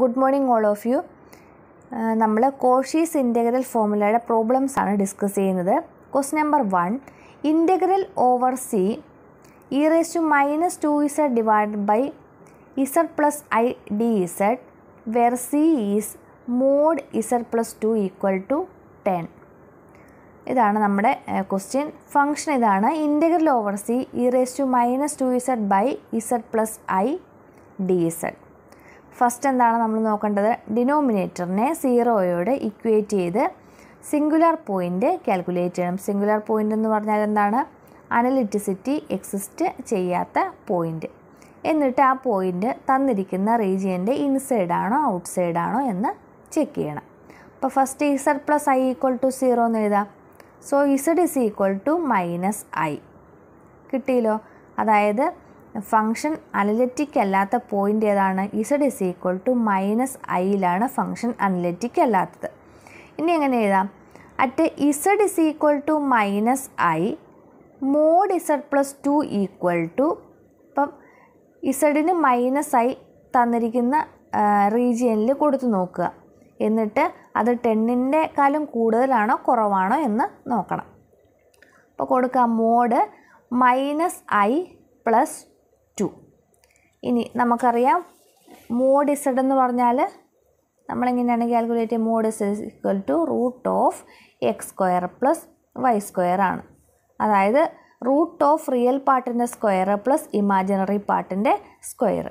Good morning all of you നമ്മൾ Cauchy's integral ഫോമുലയുടെ problems ആണ് ഡിസ്കസ് ചെയ്യുന്നത് question number one integral over C E raise to minus two Z divide by Z plus I D Z where C is mod Z plus two equal to ten ഇതാണ് നമ്മുടെ question function ഇതാണ് integral over C E raise to minus two Z by Z plus I D Z first എന്താണ് നമ്മൾ നോക്കേണ്ടത് ഡിനോമിനേറ്ററിനെ സീറോയോട് equate ചെയ്ത് singular point calculate ചെയ്യണം സിംഗുലാർ പോയിൻ്റ് എന്ന് പറഞ്ഞാൽ എന്താണ് അനലിറ്റിസിറ്റി എക്സിസ്റ്റ് ചെയ്യാത്ത പോയിൻ്റ് എന്നിട്ട് ആ പോയിൻ്റ് തന്നിരിക്കുന്ന റീജിയൻ്റെ ഇൻസൈഡാണോ ഔട്ട്സൈഡാണോ എന്ന് ചെക്ക് ചെയ്യണം അപ്പോൾ first Z plus I equal to zero എന്ന് എഴുതാം so Z is equal to minus I കിട്ടിയല്ലോ അതായത് ഫംഗ്ഷൻ അനലറ്റിക് അല്ലാത്ത പോയിൻ്റ് ഏതാണ് Z is equal to minus ഐയിലാണ് ഫംഗ്ഷൻ അനലറ്റിക് അല്ലാത്തത് ഇനി എങ്ങനെ എഴുതാം at Z is equal to minus I mod Z plus two equal to ഇപ്പം ഇസഡിന് മൈനസ് ഐ തന്നിരിക്കുന്ന റീജിയനിൽ കൊടുത്തു നോക്കുക എന്നിട്ട് അത് ടെന്നിൻ്റെ കാലം കൂടുതലാണോ കുറവാണോ എന്ന് നോക്കണം അപ്പോൾ കൊടുക്കുക മോഡ് മൈനസ് ഐ പ്ലസ് ഇനി നമുക്കറിയാം മോഡിസഡ് എന്ന് പറഞ്ഞാൽ നമ്മളെങ്ങനെയാണ് കാൽക്കുലേറ്റ് ചെയ്യുക mod Z is equal to root of X square plus Y square ആണ് അതായത് റൂട്ട് ഓഫ് റിയൽ പാർട്ടിൻ്റെ സ്ക്വയർ പ്ലസ് ഇമാജിനറി പാർട്ടിൻ്റെ സ്ക്വയർ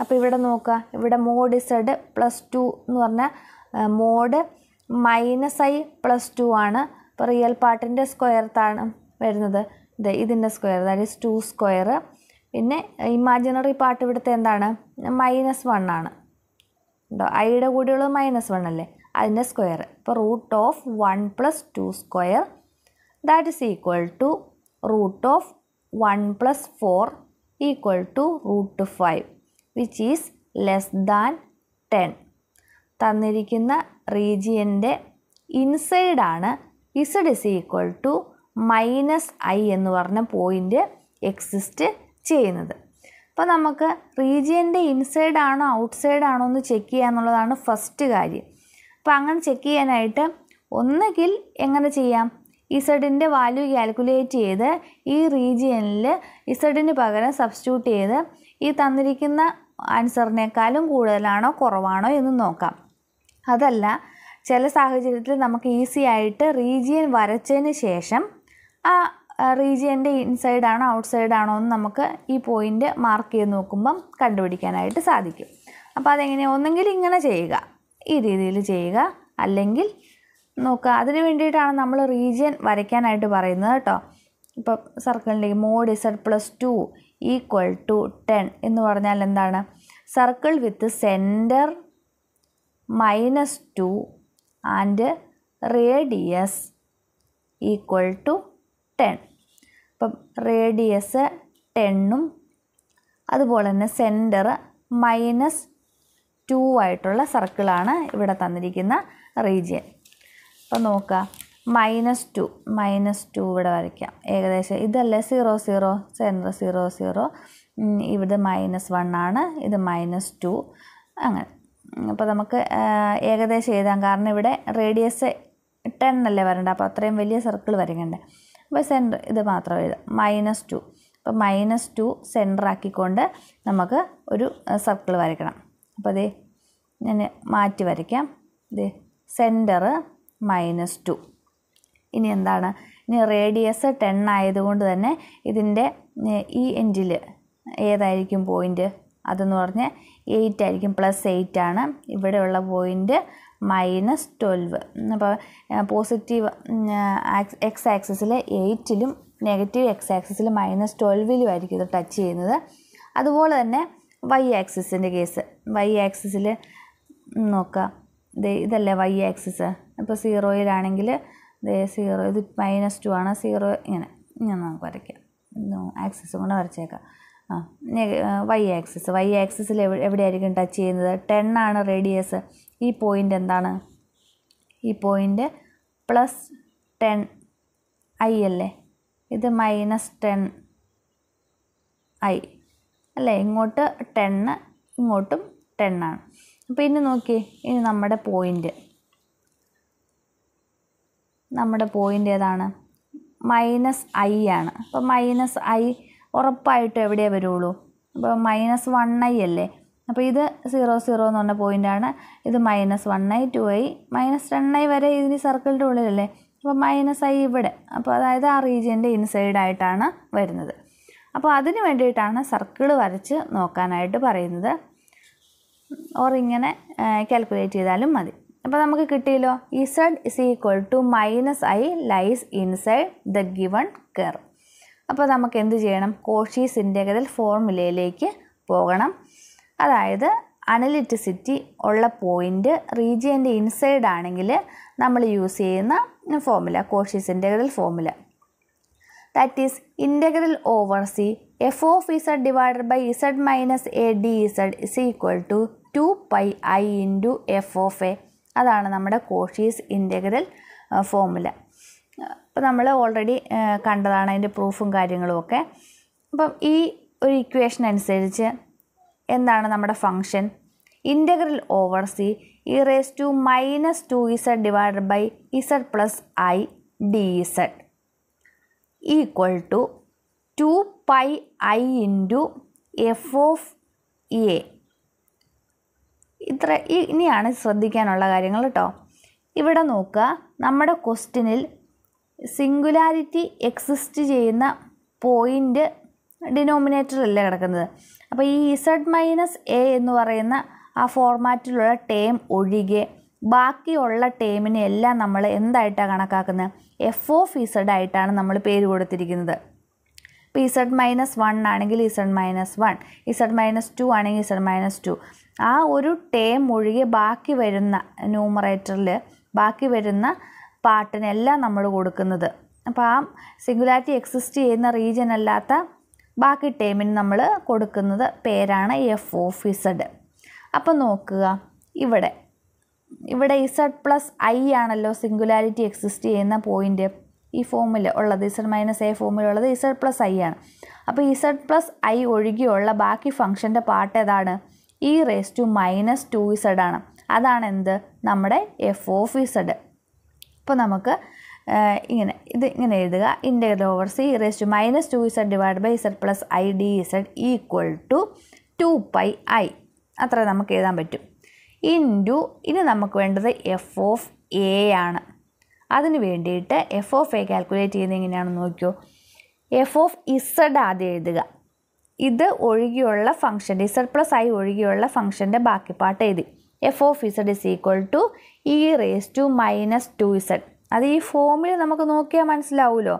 അപ്പോൾ ഇവിടെ നോക്കുക ഇവിടെ മോഡിസഡ് പ്ലസ് ടു എന്ന് പറഞ്ഞാൽ mod minus I plus two ആണ് അപ്പോൾ റിയൽ പാർട്ടിൻ്റെ താണ് വരുന്നത് ഇത് ഇതിൻ്റെ square that is two square പിന്നെ ഇമാജിനറി പാർട്ട് ഇവിടുത്തെ എന്താണ് മൈനസ് വൺ ആണ് ഉണ്ടോ ഐയുടെ കൂടെയുള്ളത് മൈനസ് വൺ അല്ലേ അതിൻ്റെ സ്ക്വയർ ഇപ്പോൾ root of one plus two square that is equal to root of one plus four equal to root five which is less than ten തന്നിരിക്കുന്ന റീജിയൻ്റെ ഇൻസൈഡാണ് Z is equal to minus I എന്ന് പറഞ്ഞ point exist ചെയ്യുന്നത് അപ്പോൾ നമുക്ക് റീജിയൻ്റെ inside ആണോ outside ആണോ എന്ന് ചെക്ക് ചെയ്യുക എന്നുള്ളതാണ് ഫസ്റ്റ് കാര്യം അപ്പോൾ അങ്ങനെ ചെക്ക് ചെയ്യാനായിട്ട് ഒന്നുകിൽ എങ്ങനെ ചെയ്യാം ഇസഡിൻ്റെ വാല്യൂ കാൽക്കുലേറ്റ് ചെയ്ത് ഈ റീജിയനിൽ ഇസഡിന് പകരം സബ്സ്റ്റിറ്റ്യൂട്ട് ചെയ്ത് ഈ തന്നിരിക്കുന്ന ആൻസറിനേക്കാളും കൂടുതലാണോ കുറവാണോ എന്ന് നോക്കാം അതല്ല ചില സാഹചര്യത്തിൽ നമുക്ക് ഈസി ആയിട്ട് റീജിയൻ വരച്ചതിന് ശേഷം ആ റീജിയൻ്റെ ഇൻസൈഡ് ആണോ ഔട്ട്സൈഡ് ആണോ എന്ന് നമുക്ക് ഈ പോയിൻ്റ് മാർക്ക് ചെയ്ത് നോക്കുമ്പം കണ്ടുപിടിക്കാനായിട്ട് സാധിക്കും അപ്പോൾ അതെങ്ങനെയാണ് ഒന്നെങ്കിൽ ഇങ്ങനെ ചെയ്യുക ഈ രീതിയിൽ ചെയ്യുക അല്ലെങ്കിൽ നോക്കുക അതിന് വേണ്ടിയിട്ടാണ് നമ്മൾ റീജിയൻ വരയ്ക്കാനായിട്ട് പറയുന്നത് കേട്ടോ ഇപ്പോൾ സർക്കിളിലേക്ക് mod Z plus two equal to ten എന്ന് പറഞ്ഞാൽ എന്താണ് circle with centre minus two and radius equal to ten അപ്പം റേഡിയസ് ടെണ്ണും അതുപോലെ തന്നെ സെൻറ്റർ മൈനസ് ടു ആയിട്ടുള്ള സർക്കിളാണ് ഇവിടെ തന്നിരിക്കുന്ന റീജിയൻ അപ്പം നോക്കുക മൈനസ് ടു മൈനസ് ടു ഇവിടെ വരയ്ക്കാം ഏകദേശം ഇതല്ലേ zero zero centre zero zero ഇവിടെ മൈനസ് വൺ ആണ് ഇത് മൈനസ് ടു അങ്ങനെ അപ്പോൾ നമുക്ക് ഏകദേശം എഴുതാം കാരണം ഇവിടെ റേഡിയസ് ടെൻ അല്ലേ വരേണ്ട അപ്പോൾ അത്രയും വലിയ സർക്കിൾ വരയ്ക്കണ്ടേ അപ്പോൾ സെൻറ്റർ ഇത് മാത്രം എഴുതാം മൈനസ് ടു അപ്പോൾ മൈനസ് ടു സെൻറ്റർ ആക്കിക്കൊണ്ട് നമുക്ക് ഒരു സർക്കിൾ വരയ്ക്കണം അപ്പോൾ അതേ ഞാൻ മാറ്റി വരയ്ക്കാം ഇത് സെൻറ്റർ മൈനസ് ടു ഇനി എന്താണ് ഇനി റേഡിയസ് ടെൻ ആയതുകൊണ്ട് തന്നെ ഇതിൻ്റെ ഈ എൻഡിൽ ഏതായിരിക്കും പോയിൻ്റ് അതെന്ന് പറഞ്ഞാൽ എയ്റ്റ് ആയിരിക്കും പ്ലസ് എയ്റ്റ് ആണ് ഇവിടെയുള്ള പോയിൻ്റ് മൈനസ് ട്വൽവ് അപ്പോൾ പോസിറ്റീവ് എക്സ് ആക്സിസിൽ എയ്റ്റിലും നെഗറ്റീവ് എക്സ് ആക്സിസിൽ മൈനസ് ട്വൽവിലും ആയിരിക്കും ഇത് ടച്ച് ചെയ്യുന്നത് അതുപോലെ തന്നെ വൈ ആക്സിസിൻ്റെ കേസ് വൈ ആക്സിസിൽ നോക്കുക ഇതല്ലേ വൈ ആക്സിസ് അപ്പോൾ സീറോയിലാണെങ്കിൽ ദേ സീറോ ഇത് മൈനസ് ടു ആണ് സീറോ ഇങ്ങനെ ഇങ്ങനെ നമുക്ക് വരയ്ക്കാം ആക്സിസും കൊണ്ട് വരച്ചേക്കാം വൈ ആക്സിസ് വൈ ആക്സിസിൽ എവിടെയായിരിക്കും ടച്ച് ചെയ്യുന്നത് ടെൻ ആണ് റേഡിയസ് ഈ പോയിൻ്റ് എന്താണ് ഈ പോയിൻ്റ് പ്ലസ് ടെൻ ഐ അല്ലേ ഇത് മൈനസ് ടെൻ ഐ അല്ലേ ഇങ്ങോട്ട് ടെണ്ണ് ഇങ്ങോട്ടും ടെണ്ണാണ് അപ്പോൾ ഇനി നോക്കി ഇനി നമ്മുടെ പോയിൻ്റ് നമ്മുടെ പോയിൻ്റ് ഏതാണ് മൈനസ് ഐ ആണ് അപ്പോൾ മൈനസ് ഐ ഉറപ്പായിട്ടും എവിടെ വരുള്ളൂ അപ്പോൾ മൈനസ് വൺ ഐ അല്ലേ അപ്പോൾ ഇത് സീറോ സീറോ എന്ന് പറഞ്ഞ പോയിൻ്റാണ് ഇത് minus one I two I minus ten I വരെ ഇതിന് സർക്കിളിൻ്റെ ഉള്ളിലല്ലേ അപ്പോൾ മൈനസ് ഐ ഇവിടെ അപ്പോൾ അതായത് ആ റീജിയൻ്റെ ഇൻസൈഡായിട്ടാണ് വരുന്നത് അപ്പോൾ അതിന് വേണ്ടിയിട്ടാണ് സർക്കിൾ വരച്ച് നോക്കാനായിട്ട് പറയുന്നത് ഓർ ഇങ്ങനെ കാൽക്കുലേറ്റ് ചെയ്താലും മതി അപ്പോൾ നമുക്ക് കിട്ടിയല്ലോ Z is equal to minus I lies inside the given curve അപ്പോൾ നമുക്ക് എന്ത് ചെയ്യണം കോഷി സിൻഡേഗതൽ ഫോർമുലയിലേക്ക് പോകണം അതായത് അനലിറ്റിസിറ്റി ഉള്ള പോയിൻ്റ് റീജിയൻ്റെ ഇൻസൈഡ് ആണെങ്കിൽ നമ്മൾ യൂസ് ചെയ്യുന്ന formula Cauchy's integral formula that is integral over C F of Z divided by Z minus A D Z is equal to two pi I into F of A അതാണ് നമ്മുടെ Cauchy's integral formula അപ്പോൾ നമ്മൾ already കണ്ടതാണ് അതിൻ്റെ പ്രൂഫും കാര്യങ്ങളുമൊക്കെ അപ്പം ഈ ഒരു ഇക്വേഷൻ അനുസരിച്ച് എന്താണ് നമ്മുടെ function integral over C E raise to minus two Z divide by Z plus I D Z equal to two pi I into F of A ഇത്ര ഇനിയാണ് ശ്രദ്ധിക്കാനുള്ള കാര്യങ്ങൾ കേട്ടോ ഇവിടെ നോക്കുക നമ്മുടെ ക്വസ്റ്റിനിൽ സിംഗുലാരിറ്റി എക്സിസ്റ്റ് ചെയ്യുന്ന പോയിൻ്റ് ഡിനോമിനേറ്ററിലല്ല കിടക്കുന്നത് അപ്പോൾ ഈ ഇസഡ് മൈനസ് എ എന്ന് പറയുന്ന ആ ഫോർമാറ്റിലുള്ള ടേം ഒഴികെ ബാക്കിയുള്ള ടേമിനെ എല്ലാം നമ്മൾ എന്തായിട്ടാണ് കണക്കാക്കുന്നത് എഫ് ഓഫ് ഇസഡ് ആയിട്ടാണ് നമ്മൾ പേര് കൊടുത്തിരിക്കുന്നത് ഇപ്പോൾ ഇസഡ് മൈനസ് വൺ ആണെങ്കിൽ Z minus one Z minus two ആണെങ്കിൽ ഇസഡ് മൈനസ് ടു ആ ഒരു ടേം ഒഴികെ ബാക്കി വരുന്ന ന്യൂമറേറ്ററിൽ ബാക്കി വരുന്ന പാർട്ടിനെല്ലാം നമ്മൾ കൊടുക്കുന്നത് അപ്പോൾ ആ സിംഗുലാരിറ്റി എക്സിസ്റ്റ് ചെയ്യുന്ന റീജിയൻ അല്ലാത്ത ബാക്കി ടേമിന് നമ്മൾ കൊടുക്കുന്നത് പേരാണ് എഫ് ഓഫ് ഇസഡ് അപ്പോൾ നോക്കുക ഇവിടെ ഇവിടെ ഇസഡ് പ്ലസ് ഐ ആണല്ലോ സിംഗുലാരിറ്റി എക്സിസ്റ്റ് ചെയ്യുന്ന പോയിൻ്റ് ഈ ഫോമിൽ ഉള്ളത് ഇസഡ് മൈനസ് എ ഫോമിലുള്ളത് ഇസഡ് പ്ലസ് ഐ ആണ് അപ്പോൾ ഇസഡ് പ്ലസ് ഐ ഒഴികെയുള്ള ബാക്കി ഫംഗ്ഷൻ്റെ പാർട്ട് ഏതാണ് E raise to minus two Z ആണ് അതാണ് എന്ത് നമ്മുടെ എഫ് ഓഫ് ഇസഡ് അപ്പോൾ നമുക്ക് ഇങ്ങനെ ഇത് ഇങ്ങനെ എഴുതുക integral over C raise to minus two Z divide by Z plus I D Z equal to two pi I അത്ര നമുക്ക് എഴുതാൻ പറ്റും ഇൻറ്റു ഇനി നമുക്ക് വേണ്ടത് എഫ് ഓഫ് എ ആണ് അതിന് വേണ്ടിയിട്ട് എഫ് ഓഫ് എ കാൽക്കുലേറ്റ് ചെയ്യുന്നത് എങ്ങനെയാണെന്ന് നോക്കിയോ എഫ് ഓഫ് ഇസഡ് ആദ്യം എഴുതുക ഇത് ഒഴികെയുള്ള ഫംഗ്ഷൻ്റെ ഇസഡ് പ്ലസ് ഐ ഒഴികെയുള്ള ഫംഗ്ഷൻ്റെ ബാക്കി പാട്ട് എഴുതി F of Z is equal to E raise to minus two Z അത് ഈ ഫോമിൽ നമുക്ക് നോക്കിയാൽ മനസ്സിലാവുമല്ലോ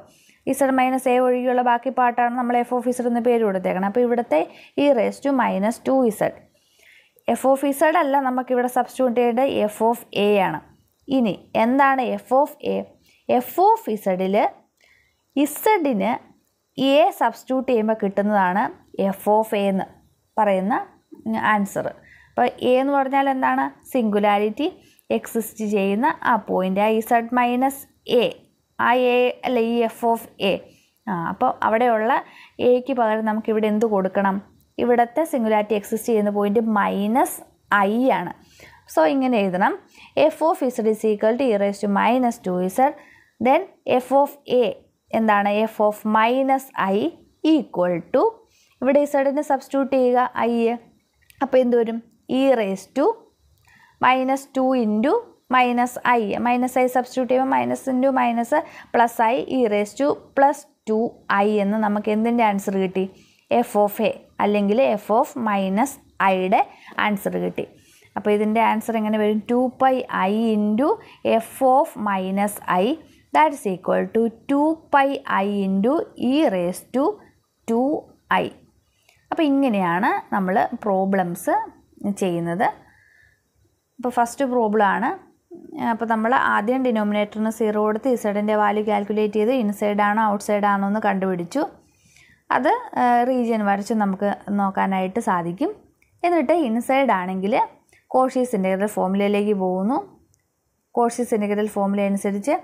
ഇസഡ് മൈനസ് എ ഒഴികെയുള്ള ബാക്കി പാട്ടാണ് നമ്മൾ എഫ് ഓഫ് ഇസഡ് എന്ന് പേര് കൊടുത്തേക്കണം അപ്പോൾ ഇവിടുത്തെ E raise to minus two Z F of Z അല്ല നമുക്കിവിടെ സബ്സ്റ്റിറ്റ്യൂട്ട് ചെയ്യേണ്ടത് എഫ് ഓഫ് എ ആണ് ഇനി എന്താണ് F of A F of ഇസഡിൽ ഇസഡിന് എ സബ്സ്റ്റിറ്റ്യൂട്ട് ചെയ്യുമ്പോൾ കിട്ടുന്നതാണ് എഫ് ഓഫ് എ എന്ന് പറയുന്ന ആൻസറ് അപ്പോൾ എ എന്ന് പറഞ്ഞാൽ എന്താണ് സിംഗുലാരിറ്റി എക്സിസ്റ്റ് ചെയ്യുന്ന ആ പോയിൻ്റ് ആ ഇസഡ് മൈനസ് എ ആ എ അല്ല ഈ എഫ് ഓഫ് എ ആ അപ്പോൾ അവിടെയുള്ള എക്ക് പകരം നമുക്ക് ഇവിടെ എന്ത് കൊടുക്കണം ഇവിടുത്തെ സിംഗുലാരിറ്റി എക്സിസ്റ്റ് ചെയ്യുന്ന പോയിൻ്റ് മൈനസ് ഐ ആണ് സോ ഇങ്ങനെ എഴുതണം F of Z is equal to raise to minus two Z then F of A എന്താണ് F of minus I equal to ഇവിടെ ഇസഡിന് സബ്സ്റ്റിറ്റ്യൂട്ട് ചെയ്യുക ഐ അപ്പോൾ എന്ത് വരും E raise to minus two into minus I minus I substitute ചെയ്യുമ്പോൾ minus into minus plus I E raise to plus two I എന്ന് നമുക്ക് എന്തിൻ്റെ ആൻസർ കിട്ടി എഫ് ഓഫ് എ അല്ലെങ്കിൽ എഫ് ഓഫ് മൈനസ് ഐയുടെ ആൻസർ കിട്ടി അപ്പോൾ ഇതിൻ്റെ ആൻസർ എങ്ങനെ വരും two pi I into F of minus I that is equal to two pi I into E raise to two I അപ്പോൾ ഇങ്ങനെയാണ് നമ്മൾ പ്രോബ്ലംസ് ചെയ്യുന്നത് ഇപ്പോൾ ഫസ്റ്റ് പ്രോബ്ലമാണ് അപ്പോൾ നമ്മൾ ആദ്യം ഡിനോമിനേറ്ററിന് സീറോ കൊടുത്ത് ഇസഡിൻ്റെ വാല്യൂ കാൽക്കുലേറ്റ് ചെയ്ത് ഇൻസൈഡ് ആണോ ഔട്ട്സൈഡ് ആണോ എന്ന് കണ്ടുപിടിച്ചു അത് റീജിയൻ വരച്ച് നമുക്ക് നോക്കാനായിട്ട് സാധിക്കും എന്നിട്ട് ഇൻസൈഡ് ആണെങ്കിൽ കോഷീസ് ഇൻ്റഗ്രൽ ഫോമുലയിലേക്ക് പോകുന്നു കോഷീസ് ഇൻ്റഗ്രൽ ഫോമുല അനുസരിച്ച്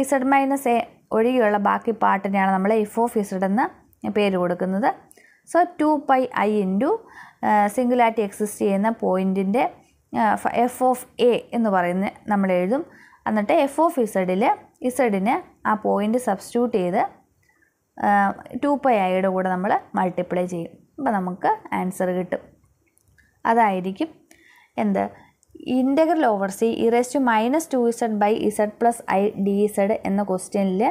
ഇസഡ് മൈനസ് എ ഒഴികെയുള്ള ബാക്കി പാർട്ടിനെയാണ് നമ്മൾ എഫ് ഓഫ് ഇസഡ് എന്ന് പേര് കൊടുക്കുന്നത് so two pi I into singularity exist ചെയ്യുന്ന പോയിൻറ്റിൻ്റെ എഫ് ഓഫ് എ എന്ന് പറയുന്ന നമ്മൾ എഴുതും എന്നിട്ട് എഫ് ഓഫ് ഇസഡിൽ ഇസഡിന് ആ പോയിൻ്റ് സബ്സ്റ്റിറ്റ്യൂട്ട് ചെയ്ത് ടു പൈ ഐയുടെ കൂടെ നമ്മൾ മൾട്ടിപ്ലൈ ചെയ്യും അപ്പോൾ നമുക്ക് ആൻസർ കിട്ടും അതായിരിക്കും എന്ത് integral over C E raise to minus two Z by Z plus I D Z എന്ന ക്വസ്റ്റ്യനിൽ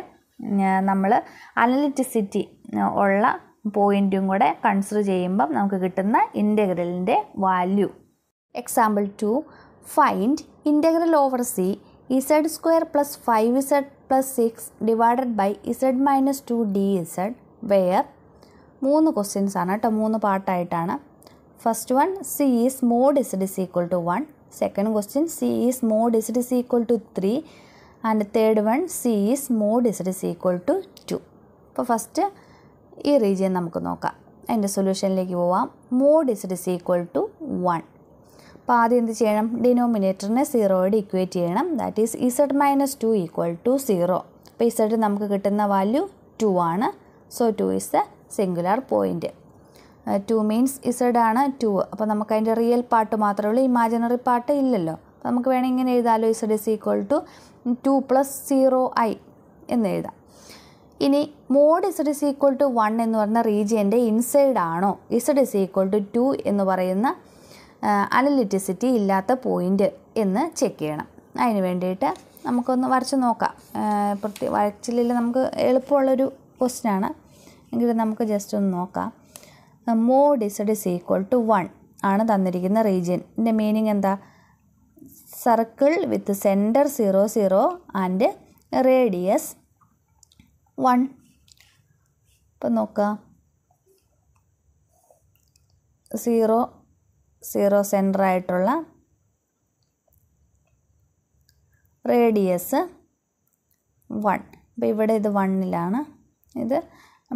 നമ്മൾ അനലിറ്റിസിറ്റി ഉള്ള പോയിൻറ്റും കൂടെ കൺസിഡർ ചെയ്യുമ്പം നമുക്ക് കിട്ടുന്ന ഇൻ്റഗ്രലിൻ്റെ value example to find integral over C Z square plus five Z plus six divided by Z minus two D Z where മൂന്ന് ക്വസ്റ്റ്യൻസ് ആണ് കേട്ടോ മൂന്ന് പാർട്ടായിട്ടാണ് first one C is mod Z is equal to one second question C is mod Z is equal to three and third one C is mod Z is equal to two അപ്പോൾ first ഈ region നമുക്ക് നോക്കാം അതിൻ്റെ സൊല്യൂഷനിലേക്ക് പോവാം mod is is equal to one അപ്പോൾ ആദ്യം എന്ത് ചെയ്യണം ഡിനോമിനേറ്ററിനെ സീറോയോട് ഇക്വേറ്റ് ചെയ്യണം that is Z minus two equal to zero അപ്പോൾ ഇസഡ് നമുക്ക് കിട്ടുന്ന വാല്യൂ ടു ആണ് so two is a singular point two means Z ആണ് ടു അപ്പോൾ നമുക്ക് അതിൻ്റെ റിയൽ പാർട്ട് മാത്രമേ ഉള്ളൂ ഇമാജിനറി പാർട്ട് ഇല്ലല്ലോ അപ്പോൾ നമുക്ക് വേണമെങ്കിൽ ഇങ്ങനെ എഴുതാമല്ലോ Z is equal to two plus zero I എന്ന് എഴുതാം ഇനി mod Z is equal to one എന്ന് പറയുന്ന റീജിയൻ്റെ ഇൻസൈഡ് ആണോ Z is equal to two എന്ന് പറയുന്ന അനലിറ്റിസിറ്റി ഇല്ലാത്ത പോയിൻ്റ് എന്ന് ചെക്ക് ചെയ്യണം അതിന് വേണ്ടിയിട്ട് നമുക്കൊന്ന് വരച്ച് നോക്കാം പ്രത്യേക വരച്ചില്ലെങ്കിൽ നമുക്ക് എളുപ്പമുള്ളൊരു ആണ് എങ്കിലും നമുക്ക് ജസ്റ്റ് ഒന്ന് നോക്കാം mod Z is equal to one ആണ് തന്നിരിക്കുന്ന റീജിയൻ ഇതിൻ്റെ മീനിങ് എന്താ circle with centre zero zero and radius one ഇപ്പം നോക്കുക സീറോ സീറോ സെൻറ്ററായിട്ടുള്ള റേഡിയസ് വൺ അപ്പോൾ ഇവിടെ ഇത് വണ്ണിലാണ് ഇത്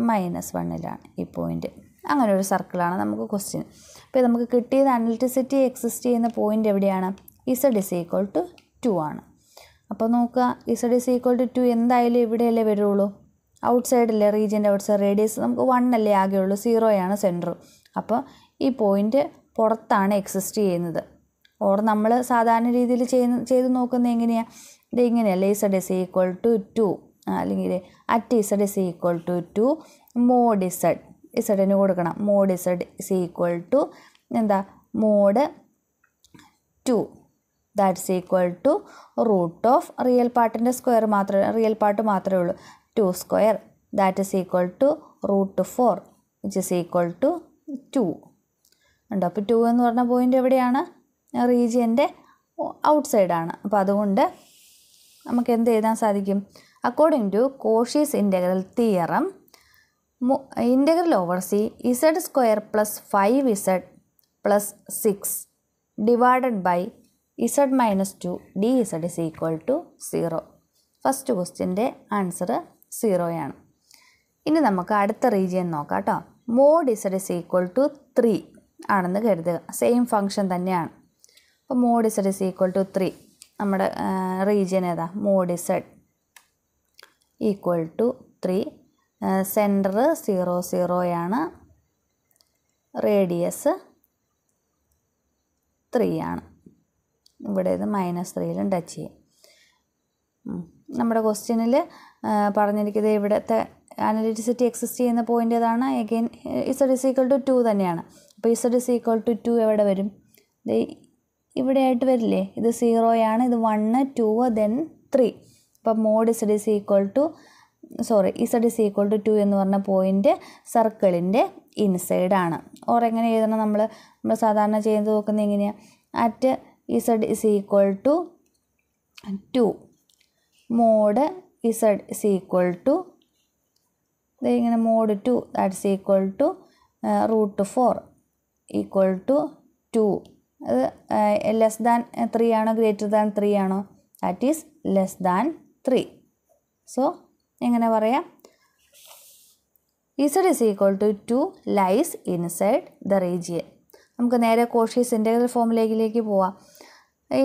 മൈനസ് വണ്ണിലാണ് ഈ പോയിൻ്റ് അങ്ങനെ ഒരു സർക്കിളാണ് നമുക്ക് ക്വസ്റ്റ്യൻ അപ്പോൾ നമുക്ക് കിട്ടിയത് അനലിറ്റിസിറ്റി എക്സിസ്റ്റ് ചെയ്യുന്ന പോയിൻ്റ് എവിടെയാണ് Z is equal to two ആണ് അപ്പോൾ നോക്കുക Z is equal to two എന്തായാലും ഇവിടെയല്ലേ വരുള്ളൂ ഔട്ട് സൈഡിലെ റീജിയൻ്റെ ഔട്ട് സൈഡ് റേഡിയസ് നമുക്ക് വൺ അല്ലേ ആകെയുള്ളൂ സീറോയാണ് സെൻറ്റർ അപ്പോൾ ഈ പോയിൻ്റ് പുറത്താണ് എക്സിസ്റ്റ് ചെയ്യുന്നത് ഓർ നമ്മൾ സാധാരണ രീതിയിൽ ചെയ്യുന്ന ചെയ്ത് നോക്കുന്നത് എങ്ങനെയാണ് ഇത് ഇങ്ങനെയല്ലേ Z is equal to two അല്ലെങ്കിൽ at Z is equal to two mod Z ഇസഡിന് കൊടുക്കണം mod Z is equal to എന്താ mod two that's equal to root of real പാർട്ടിൻ്റെ സ്ക്വയർ മാത്രമേ റിയൽ പാർട്ട് മാത്രമേ ഉള്ളൂ two square that is equal to root four which is equal to two ഉണ്ടോ അപ്പോൾ to എന്ന് പറഞ്ഞ പോയിൻ്റ് എവിടെയാണ് റീജിയൻ്റെ ഔട്ട് സൈഡാണ് അപ്പോൾ അതുകൊണ്ട് നമുക്ക് എന്ത് എഴുതാൻ സാധിക്കും according to Cauchy's integral theorem integral over C Z square plus five Z plus six divided by Z minus two D Z is equal to zero first ക്വസ്റ്റ്യൻ്റെ ആൻസറ് സീറോയാണ് ഇനി നമുക്ക് അടുത്ത റീജിയൻ നോക്കാം കേട്ടോ mod Z is equal to three ആണെന്ന് കരുതുക same function തന്നെയാണ് അപ്പോൾ mod Z is equal to three നമ്മുടെ റീജിയൻ ഏതാ mod Z equal to three centre zero സീറോയാണ് റേഡിയസ് ത്രീ ആണ് ഇവിടെ ഇത് മൈനസ് ത്രീയിലും ടച്ച് ചെയ്യും നമ്മുടെ ക്വസ്റ്റ്യനിൽ പറഞ്ഞിരിക്കുന്നത് ഇവിടുത്തെ അനലിറ്റിസിറ്റി എക്സിസ്റ്റ് ചെയ്യുന്ന പോയിൻ്റ് ഏതാണ് again Z is equal to two തന്നെയാണ് അപ്പോൾ Z is equal to two എവിടെ വരും ഇവിടെ ആയിട്ട് വരില്ലേ ഇത് സീറോയാണ് ഇത് വണ്ണ് ടു ദെൻ ത്രീ അപ്പം mod Z is equal to sorry Z is equal to two എന്ന് പറഞ്ഞ പോയിൻ്റ് സർക്കിളിൻ്റെ ഇൻസൈഡാണ് ഓർ എങ്ങനെ എഴുതണം നമ്മൾ നമ്മൾ സാധാരണ ചെയ്ത് നോക്കുന്നത് എങ്ങനെയാണ് at Z is equal to two mod Z is equal to ഇങ്ങനെ mod two that's equal to root four equal to two അത് ലെസ് ദാൻ ത്രീ ആണോ ഗ്രേറ്റർ ദാൻ ത്രീ ആണോ that is less than three so എങ്ങനെ പറയാം Z is equal to two lies inside the region നമുക്ക് നേരെ Cauchy's integral ഫോമിലേക്കിലേക്ക് പോവാം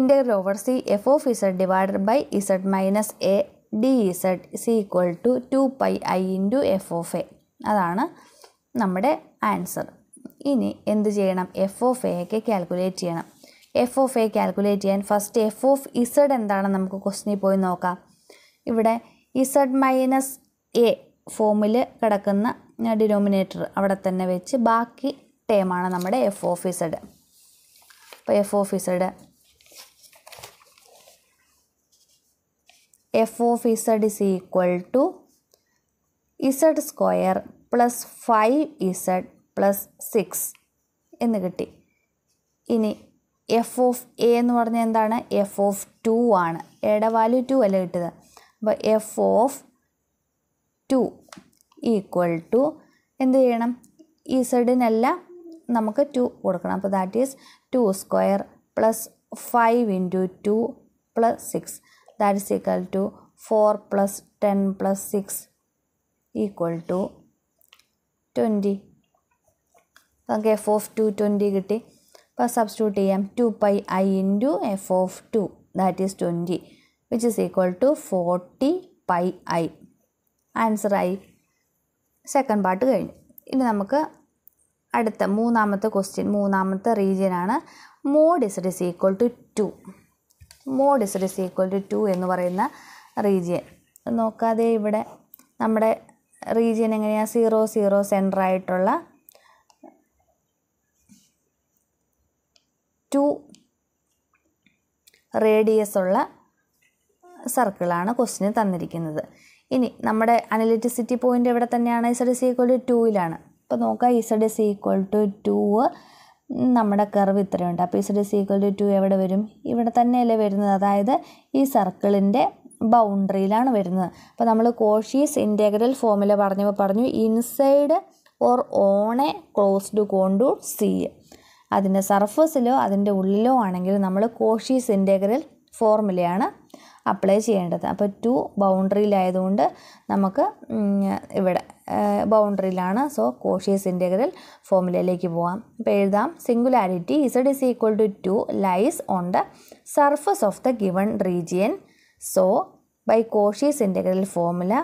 integral over C F of Z divided by Z minus A D Z is equal to two pi I into F of A അതാണ് നമ്മുടെ answer ഇനി എന്ത് ചെയ്യണം F of എയൊക്കെ കാൽക്കുലേറ്റ് ചെയ്യണം എഫ് ഓഫ് എ കാൽക്കുലേറ്റ് ചെയ്യാൻ first F of Z എന്താണെന്ന് നമുക്ക് ക്വസ്റ്റിനിൽ പോയി നോക്കാം ഇവിടെ ഇസഡ് മൈനസ് എ ഫോമിൽ കിടക്കുന്ന ഡിനോമിനേറ്റർ അവിടെ തന്നെ വെച്ച് ബാക്കി ടേമാണ് നമ്മുടെ എഫ് ഓഫ് ഇസഡ് അപ്പോൾ F of Z F of Z is equal to Z square plus five Z plus six എന്ന് കിട്ടി ഇനി എഫ് ഓഫ് എ എന്ന് പറഞ്ഞാൽ എന്താണ് എഫ് ഓഫ് ടു ആണ് എയുടെ വാല്യൂ ടു അല്ല കിട്ടിയത് അപ്പോൾ F of two equal to എന്ത് ചെയ്യണം ഈ സൈഡിനല്ല നമുക്ക് ടു കൊടുക്കണം അപ്പോൾ that is two square plus five into two plus six that is equal to 4 plus 10 plus 6 equal to 20 നമുക്ക് എഫ് ഓഫ് ടു ട്വൻറ്റി കിട്ടി അപ്പോൾ സബ്സ്റ്റിറ്റ്യൂട്ട് ചെയ്യാം two pi I into F of two that is twenty which is equal to forty pi I ആൻസറായി second part കഴിഞ്ഞു ഇനി നമുക്ക് അടുത്ത മൂന്നാമത്തെ ക്വസ്റ്റ്യൻ മൂന്നാമത്തെ റീജിയൻ ആണ് mod Z is equal to two mod Z is equal to two എന്ന് പറയുന്ന റീജിയൻ നോക്കാതെ ഇവിടെ നമ്മുടെ റീജിയൻ എങ്ങനെയാണ് സീറോ സീറോ സെൻറ്ററായിട്ടുള്ള ടു റേഡിയസ് ഉള്ള സർക്കിളാണ് ക്വസ്റ്റിന് തന്നിരിക്കുന്നത് ഇനി നമ്മുടെ അനലിറ്റിസിറ്റി പോയിൻ്റ് എവിടെ തന്നെയാണ് ഇസഡ് ഇസ് ഈക്വൽ ടു ടൂയിലാണ് അപ്പോൾ നോക്കുക Z is equal to two നമ്മുടെ കർവ് ഇത്രയുണ്ട് അപ്പോൾ Z is equal to two എവിടെ വരും ഇവിടെ തന്നെയല്ലേ വരുന്നത് അതായത് ഈ സർക്കിളിൻ്റെ ബൗണ്ടറിയിലാണ് വരുന്നത് അപ്പോൾ നമ്മൾ കോഷീസ് ഇൻറ്റഗ്രൽ ഫോമിലെ പറഞ്ഞപ്പോൾ പറഞ്ഞു inside or on a closed contour C അതിൻ്റെ സർഫസിലോ അതിൻ്റെ ഉള്ളിലോ ആണെങ്കിൽ നമ്മൾ കോഷീസ് ഇൻറ്റഗ്രൽ ഫോർമുലയാണ് അപ്ലൈ ചെയ്യേണ്ടത് അപ്പോൾ ടു ബൗണ്ടറിയിലായതുകൊണ്ട് നമുക്ക് ഇവിടെ ബൗണ്ടറിയിലാണ് സോ കോഷ്യസ് ഇൻ്റഗ്രൽ ഫോമുലയിലേക്ക് പോവാം അപ്പോൾ എഴുതാം singularity Z is equal to two lies on the surface of the given region so by Cauchy's integral formula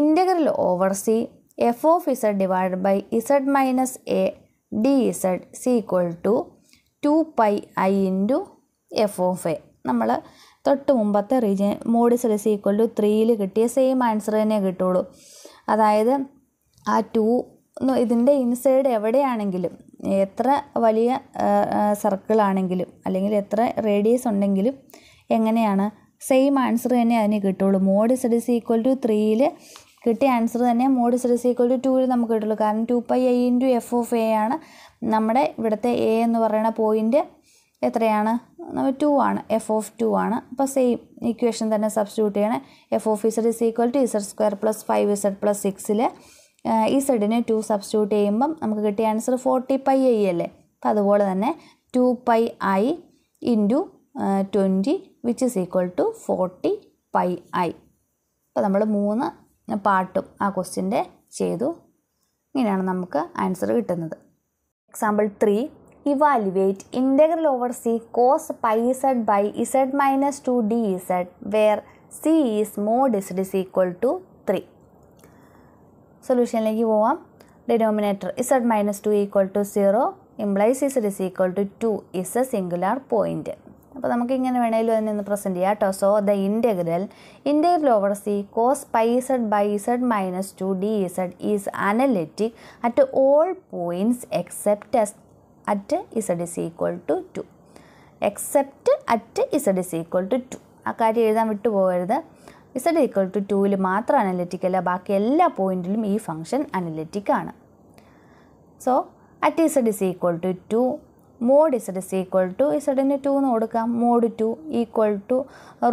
integral over C F of Z divide by Z minus A D Z C equal to two pi I into F of A നമ്മൾ തൊട്ട് മുമ്പത്തെ region mod Z is equal to ത്രീയിൽ കിട്ടിയ same answer തന്നെ കിട്ടുള്ളൂ അതായത് ആ to ഇതിൻ്റെ ഇൻസൈഡ് എവിടെയാണെങ്കിലും എത്ര വലിയ സർക്കിളാണെങ്കിലും അല്ലെങ്കിൽ എത്ര റേഡിയസ് ഉണ്ടെങ്കിലും എങ്ങനെയാണ് സെയിം ആൻസർ തന്നെ അതിന് കിട്ടുള്ളൂ മോഡ് സെഡിസ് ഈക്വൽ ടു ത്രീയിൽ കിട്ടിയ ആൻസർ തന്നെ മോഡ് സെഡിസ് ഈക്വൽ ടു ടൂവിൽ നമുക്ക് കിട്ടുള്ളൂ കാരണം two pi a two F of a ആണ് നമ്മുടെ ഇവിടുത്തെ എ എന്ന് പറയുന്ന പോയിൻറ്റ് എത്രയാണ് നമ്മൾ ടു ആണ് എഫ് ഓഫ് ടു ആണ് അപ്പോൾ സെയിം ഈക്വേഷൻ തന്നെ സബ്സ്റ്റിറ്റ്യൂട്ട് ചെയ്യണം F of Z is equal to Z square plus five Z plus സിക്സിൽ ഇസഡിന് ടു സബ്സ്റ്റിറ്റ്യൂട്ട് ചെയ്യുമ്പം നമുക്ക് കിട്ടിയ ആൻസർ ഫോർട്ടി പൈ ഐ അല്ലേ അപ്പം അതുപോലെ തന്നെ two pi I into twenty which is equal to forty pi i അപ്പോൾ നമ്മൾ മൂന്ന് പാട്ടും ആ ക്വസ്റ്റ്യൻ്റെ ചെയ്തു ഇങ്ങനെയാണ് നമുക്ക് ആൻസർ കിട്ടുന്നത് example three evaluate integral over c cos pi z by z minus 2 dz where c is mod z is equal to 3. സൊല്യൂഷനിലേക്ക് പോവാം denominator z minus two equal to zero implies z is equal to two is a singular point അപ്പോൾ നമുക്ക് ഇങ്ങനെ വേണമെങ്കിലും അതിൽ നിന്ന് present ചെയ്യാം കേട്ടോ so the integral integral over c cos pi z by Z minus two D z is analytic at all points except s at Z is equal to two except at Z is equal to two ആ കാര്യം എഴുതാൻ വിട്ടു വിട്ടുപോകരുത് Z equal to ടുവിൽ മാത്രം അല്ല ബാക്കി എല്ലാ പോയിന്റിലും ഈ ഫംഗ്ഷൻ ആണ് so at Z is equal to two mod Z is equal to ഇസഡിന് ടു എന്ന് കൊടുക്കാം mod two equal to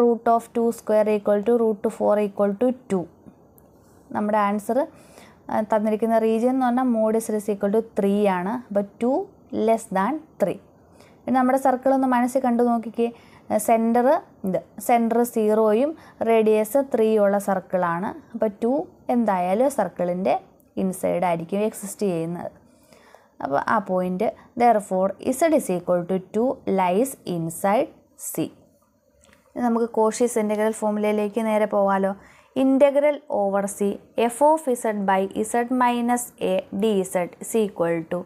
root of two square equal to root four equal to two നമ്മുടെ ആൻസർ തന്നിരിക്കുന്ന റീജിയൻ എന്ന് പറഞ്ഞാൽ mod Z is equal to three ആണ് അപ്പോൾ two less than three നമ്മുടെ സർക്കിൾ ഒന്ന് മനസ്സിൽ കണ്ടു നോക്കിക്കേ സെൻറ്റർ ഇത് സെൻറ്റർ സീറോയും റേഡിയസ് ത്രീ ഉള്ള സർക്കിളാണ് അപ്പോൾ ടു എന്തായാലും സർക്കിളിൻ്റെ ഇൻസൈഡ് ആയിരിക്കും എക്സിസ്റ്റ് ചെയ്യുന്നത് അപ്പോൾ ആ point therefore z is equal to two lies inside c നമുക്ക് കോഷീസ് ഇൻ്റഗ്രൽ ഫോമുലയിലേക്ക് നേരെ പോകാമല്ലോ integral over C F of z by Z minus A D Z is equal to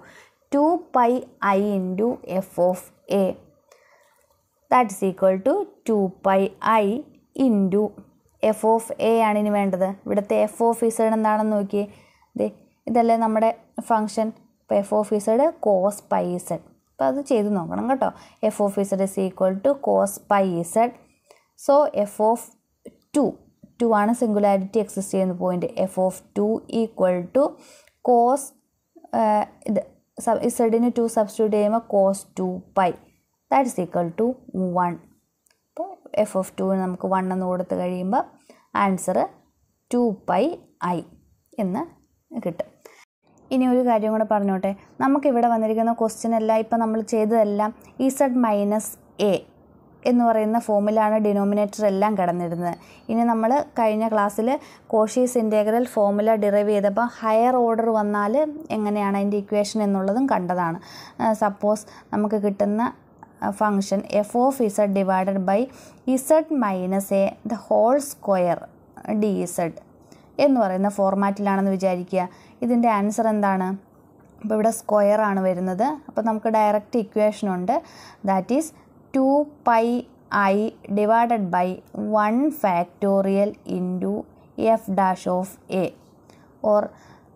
two pi I into F of a that's equal to two pi I into F of a ആണ് ഇനി വേണ്ടത് ഇവിടുത്തെ F of Z എന്താണെന്ന് നോക്കിയേ ഇത് ഇതല്ലേ നമ്മുടെ function ഇപ്പോൾ f of z cos pi z അപ്പോൾ അത് ചെയ്ത് നോക്കണം കേട്ടോ f of Z is equal to cos pi z so f of two two ആണ് സിംഗുലാരിറ്റി എക്സിസ്റ്റ് ചെയ്യുന്ന point f of two equal to cos ഇത് സബ് ഇസഡിന് ടു സബ്സ്റ്റിറ്റ്യൂട്ട് ചെയ്യുമ്പോൾ cos two pi that is equal to one അപ്പോൾ F of ടുവിന് നമുക്ക് one എന്ന് കൊടുത്ത് കഴിയുമ്പോൾ ആൻസർ ടു പൈ ഐ എന്ന് കിട്ടും ഇനി ഒരു കാര്യം കൂടെ പറഞ്ഞോട്ടെ നമുക്കിവിടെ വന്നിരിക്കുന്ന ക്വസ്റ്റ്യൻ എല്ലാം ഇപ്പം നമ്മൾ ചെയ്തതെല്ലാം ഇസഡ് മൈനസ് എ എന്ന് പറയുന്ന ഫോമിലാണ് ഡിനോമിനേറ്റർ എല്ലാം കിടന്നിരുന്നത് ഇനി നമ്മൾ കഴിഞ്ഞ ക്ലാസ്സിൽ കോഷീസ് ഇൻറ്റേഗ്രൽ ഫോമുല ഡിറൈവ് ചെയ്തപ്പോൾ ഹയർ ഓർഡർ വന്നാൽ എങ്ങനെയാണ് അതിൻ്റെ ഇക്വേഷൻ എന്നുള്ളതും കണ്ടതാണ് സപ്പോസ് നമുക്ക് കിട്ടുന്ന function f of Z divided by Z minus a the whole square d z എന്ന് പറയുന്ന ഫോർമാറ്റിലാണെന്ന് വിചാരിക്കുക ഇതിൻ്റെ ആൻസർ എന്താണ് അപ്പോൾ ഇവിടെ സ്ക്വയർ ആണ് വരുന്നത് അപ്പോൾ നമുക്ക് ഡയറക്റ്റ് ഇക്വേഷൻ ഉണ്ട് that is two pi i divided by one factorial into f dash of a or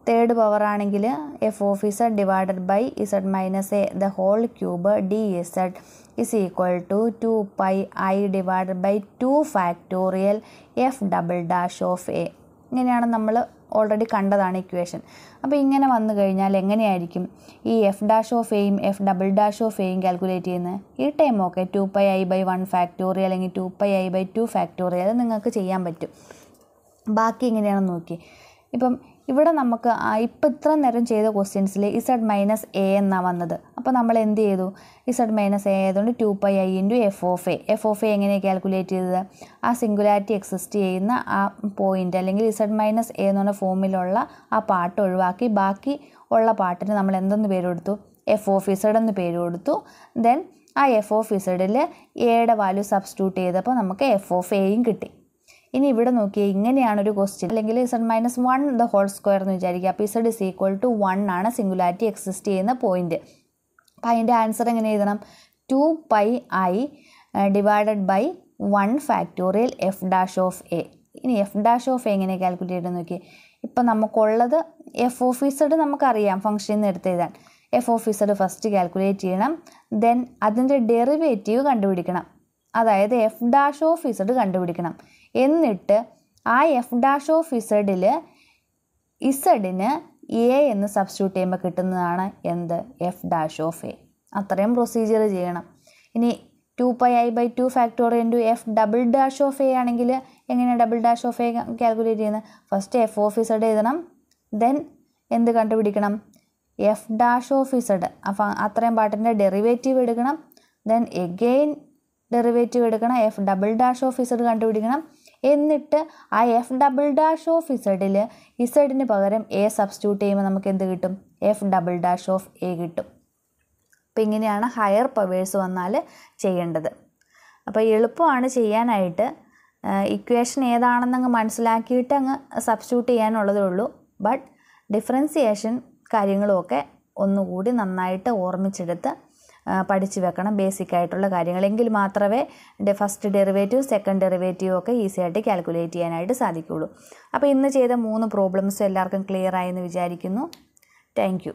third power ആണെങ്കിൽ f of Z divided by Z minus a the whole cube d Z is equal to two pi i divided by two factorial f double dash of a ഇങ്ങനെയാണ് നമ്മൾ already കണ്ടതാണ് equation അപ്പോൾ ഇങ്ങനെ വന്നു കഴിഞ്ഞാൽ എങ്ങനെയായിരിക്കും ഈ എഫ് ഡാഷ് ഓഫ് എയും എഫ് ഡബിൾ ഡാഷ് ഓഫ് എയും കാൽക്കുലേറ്റ് ചെയ്യുന്നത് ഈ time okay two pi i by one factorial അല്ലെങ്കിൽ two pi i by two അത് നിങ്ങൾക്ക് ചെയ്യാൻ പറ്റും ബാക്കി എങ്ങനെയാണെന്ന് നോക്കി ഇപ്പം ഇവിടെ നമുക്ക് ഇപ്പം ഇത്ര നേരം ചെയ്ത ക്വസ്റ്റ്യൻസിൽ ഇസഡ് മൈനസ് എ എന്നാണ് വന്നത് അപ്പോൾ നമ്മൾ എന്ത് ചെയ്തു ഇസഡ് മൈനസ് എ ആയതുകൊണ്ട് two pi I into F of A F of a എങ്ങനെയാണ് കാൽക്കുലേറ്റ് ചെയ്തത് ആ സിംഗുലാരിറ്റി എക്സിസ്റ്റ് ചെയ്യുന്ന ആ പോയിൻ്റ് അല്ലെങ്കിൽ ഇസഡ് മൈനസ് എ എന്ന് പറഞ്ഞ ഫോമിലുള്ള ആ പാട്ട് ഒഴിവാക്കി ബാക്കി ഉള്ള പാട്ടിന് നമ്മൾ എന്തെന്ന് പേര് കൊടുത്തു എഫ് ഓഫ് ഇസഡ് എന്ന് പേര് കൊടുത്തു ദെൻ ആ എഫ് ഓഫ് ഇസഡിൽ എയുടെ വാല്യൂ സബ്സ്റ്റിറ്റ്യൂട്ട് ചെയ്തപ്പോൾ നമുക്ക് എഫ് ഓഫ് എയും കിട്ടി ഇനി ഇവിടെ നോക്കിയാൽ ഇങ്ങനെയാണ് ഒരു ക്വസ്റ്റ്യൻ അല്ലെങ്കിൽ z minus one the whole square എന്ന് വിചാരിക്കുക അപ്പോൾ Z is equal to one ആണ് സിംഗുലാരിറ്റി എക്സിസ്റ്റ് ചെയ്യുന്ന പോയിന്റ് അപ്പോൾ അതിൻ്റെ ആൻസർ എങ്ങനെ എഴുതണം two pi i divided by one factorial f dash of a ഇനി എഫ് ഡാഷ് ഓഫ് എ എങ്ങനെ കാൽക്കുലേറ്റ് ചെയ്ത് നോക്കിയാൽ ഇപ്പം നമുക്കുള്ളത് എഫ് ഓഫീസഡ് നമുക്കറിയാം ഫംഗ്ഷനിൽ നിന്ന് എടുത്ത് എഴുതാൻ എഫ് ഓഫീസഡ് ഫസ്റ്റ് കാൽക്കുലേറ്റ് ചെയ്യണം ദെൻ അതിൻ്റെ ഡെറിവേറ്റീവ് കണ്ടുപിടിക്കണം അതായത് എഫ് ഡാഷ് ഓഫീസഡ് കണ്ടുപിടിക്കണം എന്നിട്ട് ആ എഫ് ഡാഷ് ഓഫ് ഇസഡിൽ ഇസഡിന് എ എന്ന് സബ്സ്റ്റിറ്റ്യൂട്ട് ചെയ്യുമ്പോൾ കിട്ടുന്നതാണ് എന്ത് എഫ് ഡാഷ് ഓഫ് എ അത്രയും പ്രൊസീജിയർ ചെയ്യണം ഇനി two pi i by two factorial two f double dash of a ആണെങ്കിൽ എങ്ങനെയാണ് double dash of A calculate ചെയ്യുന്നത് ഫസ്റ്റ് എഫ് ഓഫ് ഇസഡ് എഴുതണം ദെൻ എന്ത് കണ്ടുപിടിക്കണം എഫ് ഡാഷ് ഓഫ് ഇസഡ് അപ്പം അത്രയും പാട്ടിൻ്റെ ഡെറിവേറ്റീവ് എടുക്കണം ദെൻ എഗെയിൻ ഡെറിവേറ്റീവ് എടുക്കണം f double dash of z കണ്ടുപിടിക്കണം എന്നിട്ട് ആ എഫ് ഡബിൾ ഡാഷ് ഓഫ് ഇസഡിൽ ഇസഡിന് പകരം എ സബ്സ്റ്റിറ്റ്യൂട്ട് ചെയ്യുമ്പോൾ നമുക്ക് എന്ത് കിട്ടും f double dash of a കിട്ടും അപ്പോൾ ഇങ്ങനെയാണ് ഹയർ പവേഴ്സ് വന്നാൽ ചെയ്യേണ്ടത് അപ്പോൾ എളുപ്പമാണ് ചെയ്യാനായിട്ട് ഇക്വേഷൻ ഏതാണെന്നങ്ങ് മനസ്സിലാക്കിയിട്ട് അങ്ങ് സബ്സ്റ്റിറ്റ്യൂട്ട് ചെയ്യാനുള്ളതേ ഉള്ളൂ ബട്ട് ഡിഫറൻസിയേഷൻ കാര്യങ്ങളുമൊക്കെ ഒന്നുകൂടി നന്നായിട്ട് ഓർമ്മിച്ചെടുത്ത് പഠിച്ചു വെക്കണം ബേസിക് ആയിട്ടുള്ള കാര്യങ്ങൾ എങ്കിൽ മാത്രമേ ഫസ്റ്റ് ഡെറിവേറ്റീവ് സെക്കൻഡ് ഡെറിവേറ്റീവ് ഒക്കെ ഈസി ആയിട്ട് കാൽക്കുലേറ്റ് ചെയ്യാനായിട്ട് സാധിക്കുകയുള്ളൂ അപ്പോൾ ഇന്ന് ചെയ്ത മൂന്ന് പ്രോബ്ലംസ് എല്ലാവർക്കും ക്ലിയർ ആയെന്ന് വിചാരിക്കുന്നു താങ്ക്